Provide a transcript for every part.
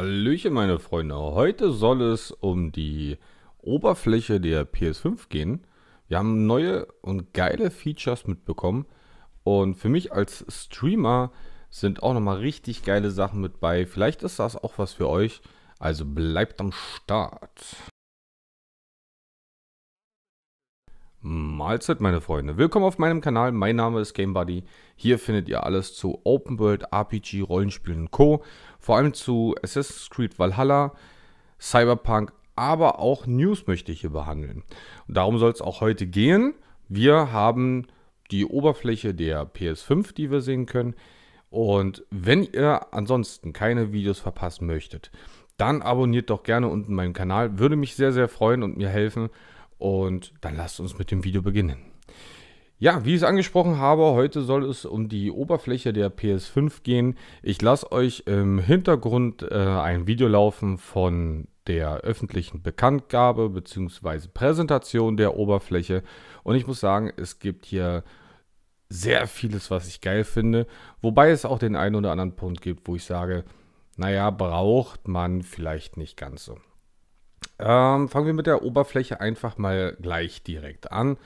Hallöchen meine Freunde, heute soll es um die Oberfläche der PS5 gehen. Wir haben neue und geile Features mitbekommen und für mich als Streamer sind auch nochmal richtig geile Sachen mit bei. Vielleicht ist das auch was für euch, also bleibt am Start. Mahlzeit meine Freunde, willkommen auf meinem Kanal, mein Name ist GameBuddy. Hier findet ihr alles zu Open World, RPG, Rollenspielen und Co. Vor allem zu Assassin's Creed Valhalla, Cyberpunk, aber auch News möchte ich hier behandeln. Und darum soll es auch heute gehen. Wir haben die Oberfläche der PS5, die wir sehen können. Und wenn ihr ansonsten keine Videos verpassen möchtet, dann abonniert doch gerne unten meinen Kanal. Würde mich sehr, sehr freuen und mir helfen, und dann lasst uns mit dem Video beginnen. Ja, wie ich es angesprochen habe, heute soll es um die Oberfläche der PS5 gehen. Ich lasse euch im Hintergrund äh, ein Video laufen von der öffentlichen Bekanntgabe bzw. Präsentation der Oberfläche. Und ich muss sagen, es gibt hier sehr vieles, was ich geil finde. Wobei es auch den einen oder anderen Punkt gibt, wo ich sage, naja, braucht man vielleicht nicht ganz so. Ähm, fangen wir mit der Oberfläche einfach mal gleich direkt an,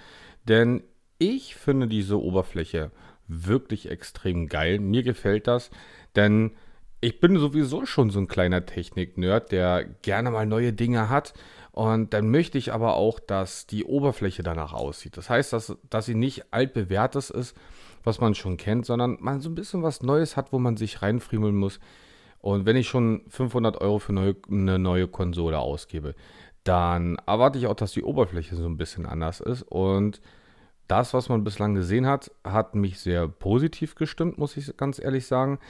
denn ich finde diese Oberfläche wirklich extrem geil. Mir gefällt das, denn ich bin sowieso schon so ein kleiner Technik-Nerd, der gerne mal neue Dinge hat. Und dann möchte ich aber auch, dass die Oberfläche danach aussieht. Das heißt, dass, dass sie nicht altbewährtes ist, was man schon kennt, sondern man so ein bisschen was Neues hat, wo man sich reinfriemeln muss. Und wenn ich schon 500 Euro für neu, eine neue Konsole ausgebe, dann erwarte ich auch, dass die Oberfläche so ein bisschen anders ist. Und das, was man bislang gesehen hat, hat mich sehr positiv gestimmt, muss ich ganz ehrlich sagen.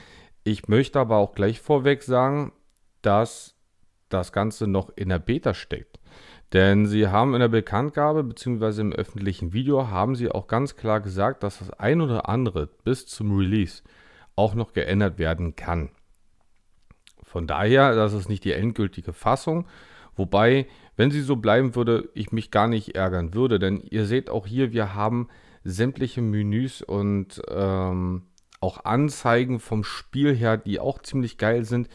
Ich möchte aber auch gleich vorweg sagen, dass das Ganze noch in der Beta steckt. Denn sie haben in der Bekanntgabe bzw. im öffentlichen Video haben sie auch ganz klar gesagt, dass das ein oder andere bis zum Release auch noch geändert werden kann. Von daher, das ist nicht die endgültige Fassung. Wobei, wenn sie so bleiben würde, ich mich gar nicht ärgern würde. Denn ihr seht auch hier, wir haben sämtliche Menüs und ähm, auch Anzeigen vom Spiel her, die auch ziemlich geil sind.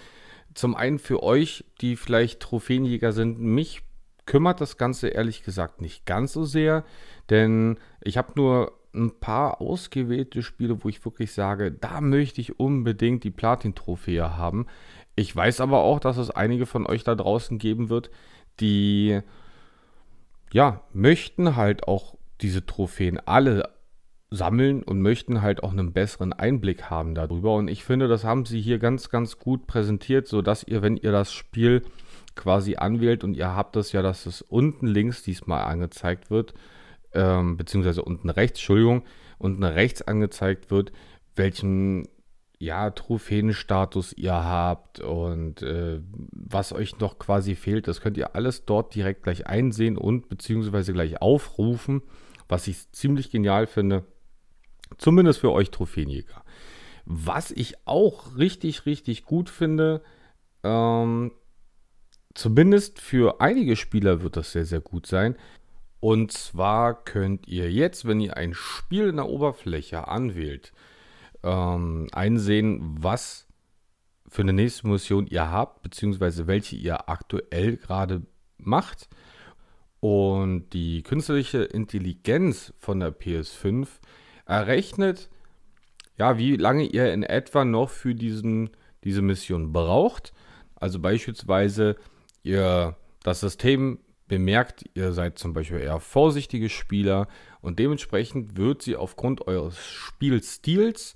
Zum einen für euch, die vielleicht Trophäenjäger sind, mich kümmert das Ganze ehrlich gesagt nicht ganz so sehr, denn ich habe nur ein paar ausgewählte Spiele, wo ich wirklich sage, da möchte ich unbedingt die Platin-Trophäe haben. Ich weiß aber auch, dass es einige von euch da draußen geben wird, die ja, möchten halt auch diese Trophäen alle sammeln und möchten halt auch einen besseren Einblick haben darüber. Und ich finde, das haben sie hier ganz, ganz gut präsentiert, sodass ihr, wenn ihr das Spiel quasi anwählt und ihr habt das ja, dass es unten links diesmal angezeigt wird, ähm, beziehungsweise unten rechts, Entschuldigung, unten rechts angezeigt wird, welchen ja, Trophäenstatus ihr habt und äh, was euch noch quasi fehlt, das könnt ihr alles dort direkt gleich einsehen und beziehungsweise gleich aufrufen, was ich ziemlich genial finde. Zumindest für euch Trophäenjäger. Was ich auch richtig, richtig gut finde, ähm, zumindest für einige Spieler wird das sehr, sehr gut sein. Und zwar könnt ihr jetzt, wenn ihr ein Spiel in der Oberfläche anwählt, ähm, einsehen, was für eine nächste Mission ihr habt, beziehungsweise welche ihr aktuell gerade macht. Und die künstliche Intelligenz von der PS5 errechnet, ja, wie lange ihr in etwa noch für diesen, diese Mission braucht. Also beispielsweise, ihr, das System bemerkt, ihr seid zum Beispiel eher vorsichtige Spieler, und dementsprechend wird sie aufgrund eures Spielstils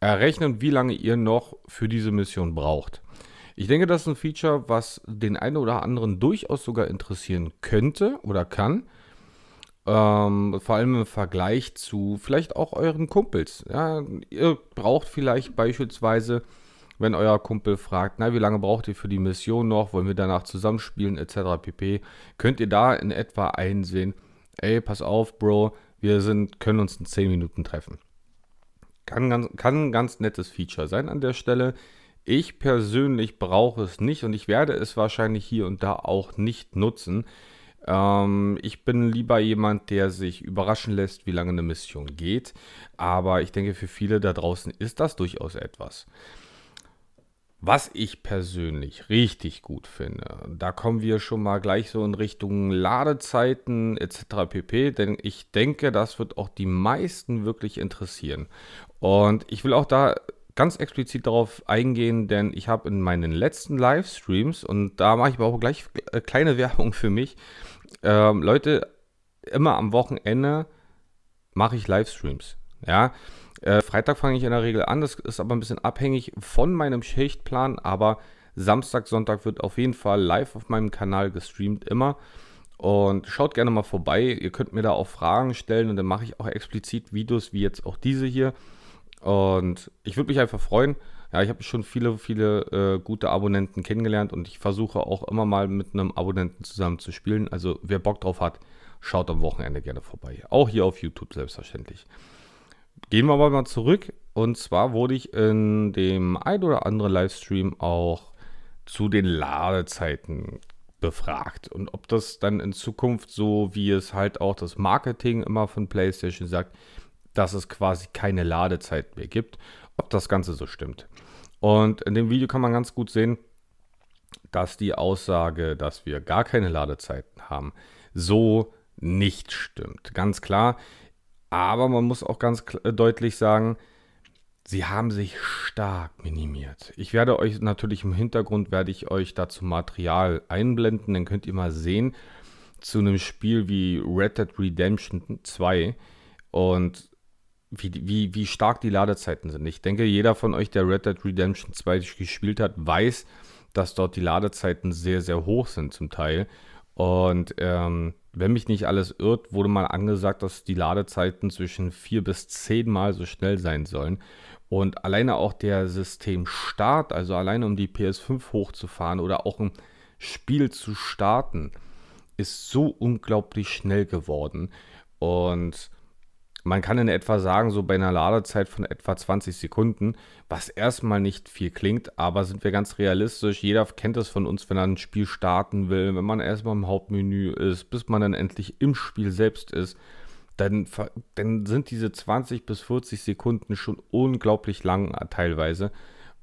errechnen, wie lange ihr noch für diese Mission braucht. Ich denke, das ist ein Feature, was den einen oder anderen durchaus sogar interessieren könnte oder kann. Ähm, vor allem im Vergleich zu vielleicht auch euren Kumpels. Ja, ihr braucht vielleicht beispielsweise, wenn euer Kumpel fragt, na, wie lange braucht ihr für die Mission noch, wollen wir danach zusammenspielen etc. pp. Könnt ihr da in etwa einsehen, ey, pass auf, Bro, wir sind, können uns in 10 Minuten treffen. Kann, ganz, kann ein ganz nettes Feature sein an der Stelle. Ich persönlich brauche es nicht und ich werde es wahrscheinlich hier und da auch nicht nutzen. Ähm, ich bin lieber jemand, der sich überraschen lässt, wie lange eine Mission geht. Aber ich denke, für viele da draußen ist das durchaus etwas. Was ich persönlich richtig gut finde, da kommen wir schon mal gleich so in Richtung Ladezeiten etc. pp, denn ich denke, das wird auch die meisten wirklich interessieren. Und ich will auch da ganz explizit darauf eingehen, denn ich habe in meinen letzten Livestreams, und da mache ich aber auch gleich äh, kleine Werbung für mich, äh, Leute, immer am Wochenende mache ich Livestreams. Ja, äh, Freitag fange ich in der Regel an, das ist aber ein bisschen abhängig von meinem Schichtplan, aber Samstag, Sonntag wird auf jeden Fall live auf meinem Kanal gestreamt immer. Und schaut gerne mal vorbei. Ihr könnt mir da auch Fragen stellen und dann mache ich auch explizit Videos wie jetzt auch diese hier. Und ich würde mich einfach freuen. Ja, ich habe schon viele, viele äh, gute Abonnenten kennengelernt und ich versuche auch immer mal mit einem Abonnenten zusammen zu spielen. Also wer Bock drauf hat, schaut am Wochenende gerne vorbei. Auch hier auf YouTube selbstverständlich. Gehen wir aber mal zurück. Und zwar wurde ich in dem ein oder anderen Livestream auch zu den Ladezeiten befragt und ob das dann in Zukunft so, wie es halt auch das Marketing immer von PlayStation sagt, dass es quasi keine Ladezeit mehr gibt, ob das Ganze so stimmt. Und in dem Video kann man ganz gut sehen, dass die Aussage, dass wir gar keine Ladezeiten haben, so nicht stimmt. Ganz klar, aber man muss auch ganz äh, deutlich sagen, sie haben sich stark minimiert. Ich werde euch natürlich im Hintergrund, werde ich euch dazu Material einblenden, dann könnt ihr mal sehen zu einem Spiel wie Red Dead Redemption 2 und wie, wie, wie stark die Ladezeiten sind. Ich denke, jeder von euch, der Red Dead Redemption 2 gespielt hat, weiß, dass dort die Ladezeiten sehr, sehr hoch sind zum Teil. Und ähm, wenn mich nicht alles irrt, wurde mal angesagt, dass die Ladezeiten zwischen vier bis zehnmal so schnell sein sollen. Und alleine auch der Systemstart, also alleine um die PS5 hochzufahren oder auch ein Spiel zu starten, ist so unglaublich schnell geworden. Und man kann in etwa sagen, so bei einer Ladezeit von etwa 20 Sekunden, was erstmal nicht viel klingt, aber sind wir ganz realistisch, jeder kennt es von uns, wenn er ein Spiel starten will, wenn man erstmal im Hauptmenü ist, bis man dann endlich im Spiel selbst ist, dann, dann sind diese 20 bis 40 Sekunden schon unglaublich lang teilweise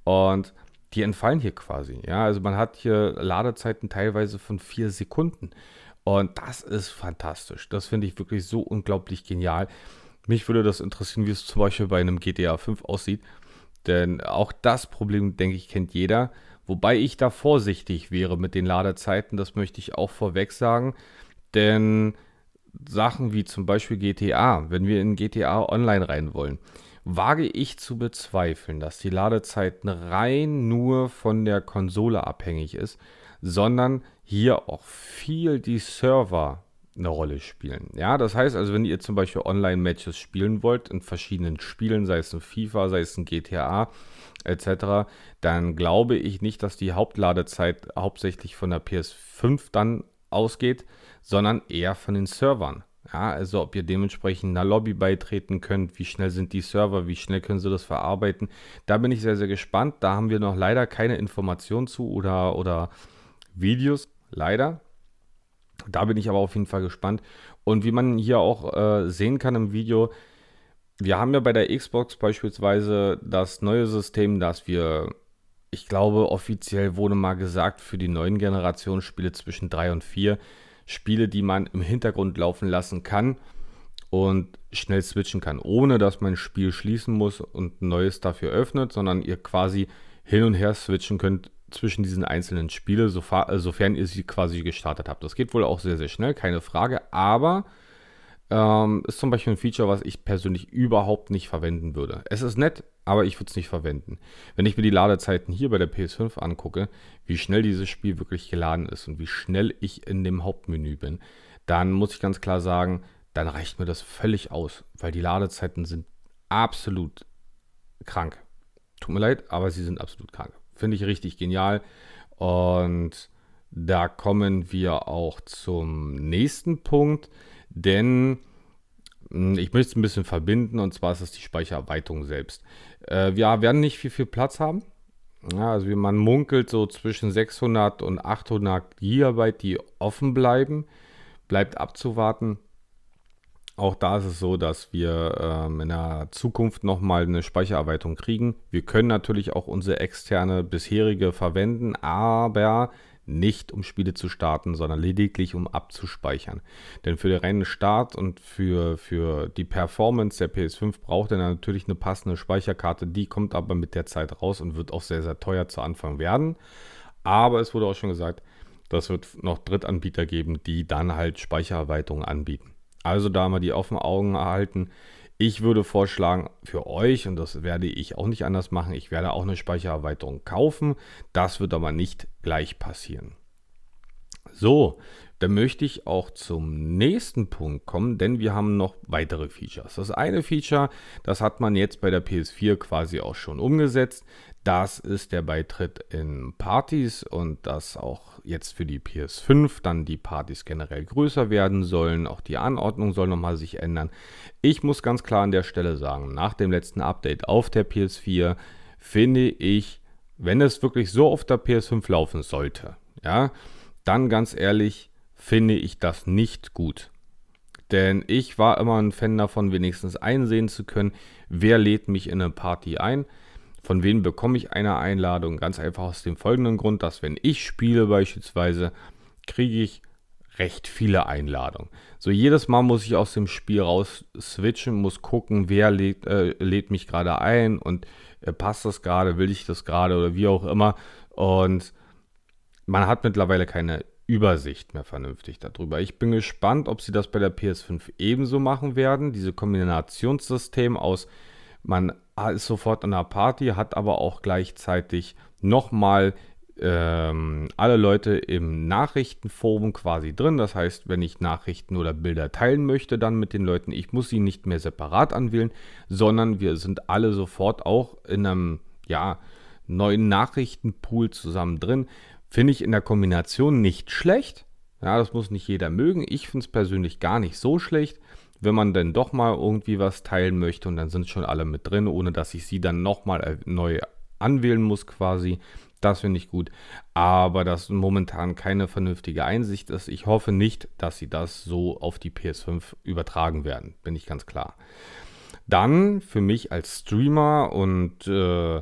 und die entfallen hier quasi. Ja, also man hat hier Ladezeiten teilweise von 4 Sekunden. Und das ist fantastisch. Das finde ich wirklich so unglaublich genial. Mich würde das interessieren, wie es zum Beispiel bei einem GTA 5 aussieht. Denn auch das Problem, denke ich, kennt jeder. Wobei ich da vorsichtig wäre mit den Ladezeiten, das möchte ich auch vorweg sagen. Denn Sachen wie zum Beispiel GTA, wenn wir in GTA Online rein wollen, wage ich zu bezweifeln, dass die Ladezeiten rein nur von der Konsole abhängig ist, sondern hier auch viel die Server eine Rolle spielen. Ja, das heißt also, wenn ihr zum Beispiel Online-Matches spielen wollt in verschiedenen Spielen, sei es ein FIFA, sei es ein GTA etc., dann glaube ich nicht, dass die Hauptladezeit hauptsächlich von der PS5 dann ausgeht, sondern eher von den Servern. Ja, also ob ihr dementsprechend einer Lobby beitreten könnt, wie schnell sind die Server, wie schnell können sie das verarbeiten. Da bin ich sehr, sehr gespannt. Da haben wir noch leider keine Informationen zu oder, oder Videos. Leider, da bin ich aber auf jeden Fall gespannt. Und wie man hier auch äh, sehen kann im Video, wir haben ja bei der Xbox beispielsweise das neue System, das wir, ich glaube, offiziell wurde mal gesagt, für die neuen Generationen Spiele zwischen 3 und 4, Spiele, die man im Hintergrund laufen lassen kann und schnell switchen kann, ohne dass man ein Spiel schließen muss und ein neues dafür öffnet, sondern ihr quasi hin und her switchen könnt zwischen diesen einzelnen Spielen, äh, sofern ihr sie quasi gestartet habt. Das geht wohl auch sehr, sehr schnell, keine Frage, aber ähm, ist zum Beispiel ein Feature, was ich persönlich überhaupt nicht verwenden würde. Es ist nett, aber ich würde es nicht verwenden. Wenn ich mir die Ladezeiten hier bei der PS5 angucke, wie schnell dieses Spiel wirklich geladen ist und wie schnell ich in dem Hauptmenü bin, dann muss ich ganz klar sagen, dann reicht mir das völlig aus, weil die Ladezeiten sind absolut krank. Tut mir leid, aber sie sind absolut krank. Finde ich richtig genial. Und da kommen wir auch zum nächsten Punkt, denn hm, ich möchte es ein bisschen verbinden und zwar ist es die Speichererweiterung selbst. Äh, wir werden nicht viel, viel Platz haben. Ja, also man munkelt so zwischen 600 und 800 GB, die offen bleiben. Bleibt abzuwarten. Auch da ist es so, dass wir ähm, in der Zukunft nochmal eine Speichererweiterung kriegen. Wir können natürlich auch unsere externe bisherige verwenden, aber nicht um Spiele zu starten, sondern lediglich um abzuspeichern. Denn für den reinen Start und für, für die Performance der PS5 braucht er natürlich eine passende Speicherkarte. Die kommt aber mit der Zeit raus und wird auch sehr, sehr teuer zu Anfang werden. Aber es wurde auch schon gesagt, das wird noch Drittanbieter geben, die dann halt Speichererweiterungen anbieten. Also da mal die offenen Augen erhalten. Ich würde vorschlagen, für euch, und das werde ich auch nicht anders machen, ich werde auch eine Speichererweiterung kaufen. Das wird aber nicht gleich passieren. So, dann möchte ich auch zum nächsten Punkt kommen, denn wir haben noch weitere Features. Das eine Feature, das hat man jetzt bei der PS4 quasi auch schon umgesetzt. Das ist der Beitritt in Partys und das auch jetzt für die PS5 dann die Partys generell größer werden sollen, auch die Anordnung soll nochmal sich ändern. Ich muss ganz klar an der Stelle sagen, nach dem letzten Update auf der PS4 finde ich, wenn es wirklich so auf der PS5 laufen sollte, ja, dann ganz ehrlich, finde ich das nicht gut. Denn ich war immer ein Fan davon, wenigstens einsehen zu können, wer lädt mich in eine Party ein, von wem bekomme ich eine Einladung? Ganz einfach aus dem folgenden Grund, dass wenn ich spiele beispielsweise, kriege ich recht viele Einladungen. So jedes Mal muss ich aus dem Spiel raus switchen, muss gucken, wer lädt, äh, lädt mich gerade ein und äh, passt das gerade, will ich das gerade oder wie auch immer. Und man hat mittlerweile keine Übersicht mehr vernünftig darüber. Ich bin gespannt, ob sie das bei der PS5 ebenso machen werden. Diese Kombinationssystem aus, man Ah, ist sofort an der Party, hat aber auch gleichzeitig nochmal ähm, alle Leute im Nachrichtenforum quasi drin. Das heißt, wenn ich Nachrichten oder Bilder teilen möchte, dann mit den Leuten, ich muss sie nicht mehr separat anwählen, sondern wir sind alle sofort auch in einem ja, neuen Nachrichtenpool zusammen drin. Finde ich in der Kombination nicht schlecht. Ja, das muss nicht jeder mögen. Ich finde es persönlich gar nicht so schlecht wenn man denn doch mal irgendwie was teilen möchte und dann sind schon alle mit drin, ohne dass ich sie dann nochmal äh, neu anwählen muss quasi. Das finde ich gut. Aber das momentan keine vernünftige Einsicht ist. Ich hoffe nicht, dass sie das so auf die PS5 übertragen werden. Bin ich ganz klar. Dann für mich als Streamer und äh,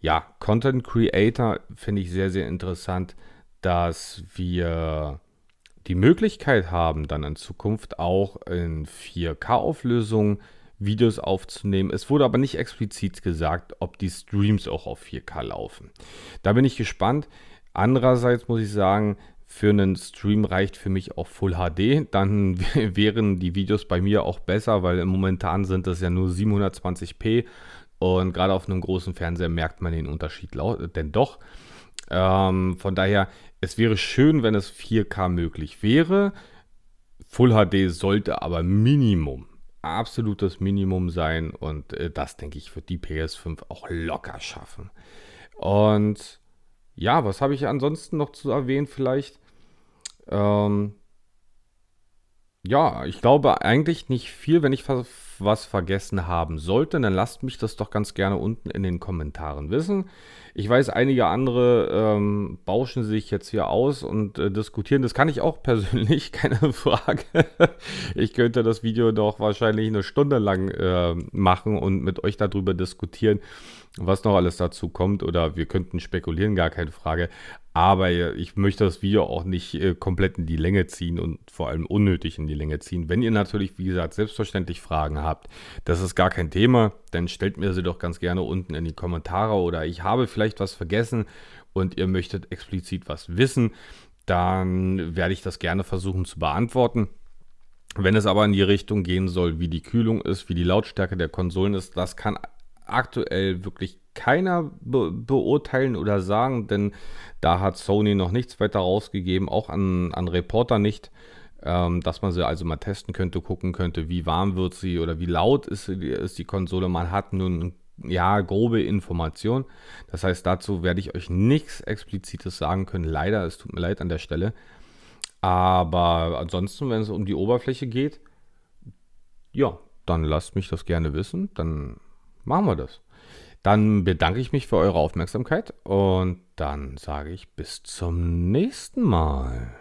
ja, Content Creator finde ich sehr, sehr interessant, dass wir die Möglichkeit haben, dann in Zukunft auch in 4K-Auflösung Videos aufzunehmen. Es wurde aber nicht explizit gesagt, ob die Streams auch auf 4K laufen. Da bin ich gespannt. Andererseits muss ich sagen, für einen Stream reicht für mich auch Full HD. Dann wären die Videos bei mir auch besser, weil momentan sind das ja nur 720p. Und gerade auf einem großen Fernseher merkt man den Unterschied denn doch. Ähm, von daher, es wäre schön, wenn es 4K möglich wäre. Full HD sollte aber Minimum, absolutes Minimum sein. Und äh, das, denke ich, wird die PS5 auch locker schaffen. Und ja, was habe ich ansonsten noch zu erwähnen vielleicht? Ähm, ja, ich glaube eigentlich nicht viel, wenn ich was vergessen haben sollte, dann lasst mich das doch ganz gerne unten in den Kommentaren wissen. Ich weiß, einige andere ähm, bauschen sich jetzt hier aus und äh, diskutieren. Das kann ich auch persönlich, keine Frage. Ich könnte das Video doch wahrscheinlich eine Stunde lang äh, machen und mit euch darüber diskutieren was noch alles dazu kommt oder wir könnten spekulieren, gar keine Frage. Aber äh, ich möchte das Video auch nicht äh, komplett in die Länge ziehen und vor allem unnötig in die Länge ziehen. Wenn ihr natürlich, wie gesagt, selbstverständlich Fragen habt, das ist gar kein Thema, dann stellt mir sie doch ganz gerne unten in die Kommentare oder ich habe vielleicht was vergessen und ihr möchtet explizit was wissen, dann werde ich das gerne versuchen zu beantworten. Wenn es aber in die Richtung gehen soll, wie die Kühlung ist, wie die Lautstärke der Konsolen ist, das kann aktuell wirklich keiner be beurteilen oder sagen, denn da hat Sony noch nichts weiter rausgegeben, auch an, an Reporter nicht, ähm, dass man sie also mal testen könnte, gucken könnte, wie warm wird sie oder wie laut ist, ist die Konsole. Man hat nun ja grobe Informationen. Das heißt, dazu werde ich euch nichts Explizites sagen können. Leider, es tut mir leid an der Stelle. Aber ansonsten, wenn es um die Oberfläche geht, ja, dann lasst mich das gerne wissen. Dann machen wir das. Dann bedanke ich mich für eure Aufmerksamkeit und dann sage ich bis zum nächsten Mal.